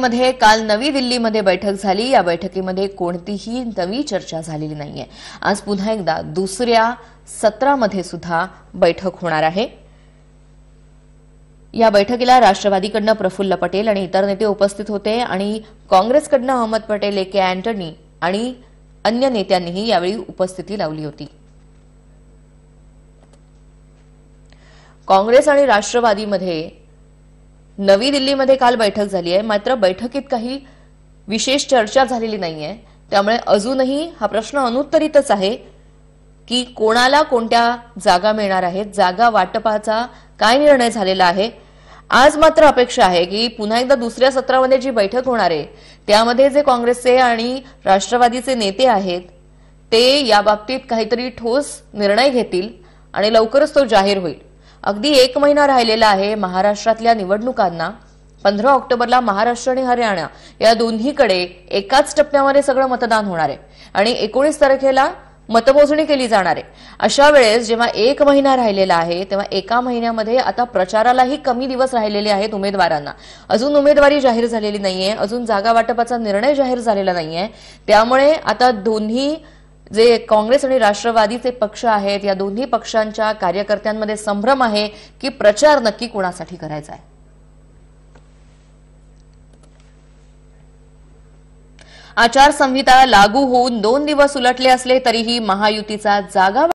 मध्ये काल नवी दिल्लीमध्ये बैठक झाली या बैठकीमध्ये कोणतीही नवी चर्चा झालेली नाहीये आज पुन्हा एकदा दुसऱ्या सत्रामध्ये सुद्धा बैठक होणार आहे या बैठकीला राष्ट्रवादीकडनं प्रफुल्ल पटेल आणि इतर नेते उपस्थित होते आणि काँग्रेसकडनं अहमद पटेल ए के अँटनी आणि अन्य नेत्यांनीही यावेळी उपस्थिती लावली होती काँग्रेस आणि राष्ट्रवादीमध्ये नवी दिल्लीमध्ये काल बैठक झाली आहे मात्र बैठकीत काही विशेष चर्चा झालेली नाहीये त्यामुळे अजूनही हा प्रश्न अनुत्तरितच आहे की कोणाला कोणत्या जागा मिळणार आहेत जागा वाटपाचा काय निर्णय झालेला आहे आज मात्र अपेक्षा आहे की पुन्हा एकदा दुसऱ्या सत्रामध्ये जी बैठक होणार आहे त्यामध्ये जे काँग्रेसचे आणि राष्ट्रवादीचे नेते आहेत ते याबाबतीत काहीतरी ठोस निर्णय घेतील आणि लवकरच तो जाहीर होईल अगदी एक महिना राहिलेला आहे महाराष्ट्रातल्या निवडणुकांना पंधरा ऑक्टोबरला महाराष्ट्र आणि हरियाणा या दोन्हीकडे एकाच टप्प्यामध्ये सगळं मतदान होणार आहे आणि एकोणीस तारखेला मतमोजणी केली जाणार आहे अशा वेळेस जेव्हा एक महिना राहिलेला आहे तेव्हा एका महिन्यामध्ये आता प्रचारालाही कमी दिवस राहिलेले आहेत उमेदवारांना अजून उमेदवारी जाहीर झालेली नाहीये अजून जागा वाटपाचा निर्णय जाहीर झालेला नाहीये त्यामुळे आता दोन्ही जे काँग्रेस आणि राष्ट्रवादीचे पक्ष आहेत या दोन्ही पक्षांच्या कार्यकर्त्यांमध्ये संभ्रम आहे की प्रचार नक्की कोणासाठी करायचा आहे आचारसंहिता लागू होऊन दोन दिवस उलटले असले तरीही महायुतीचा जागा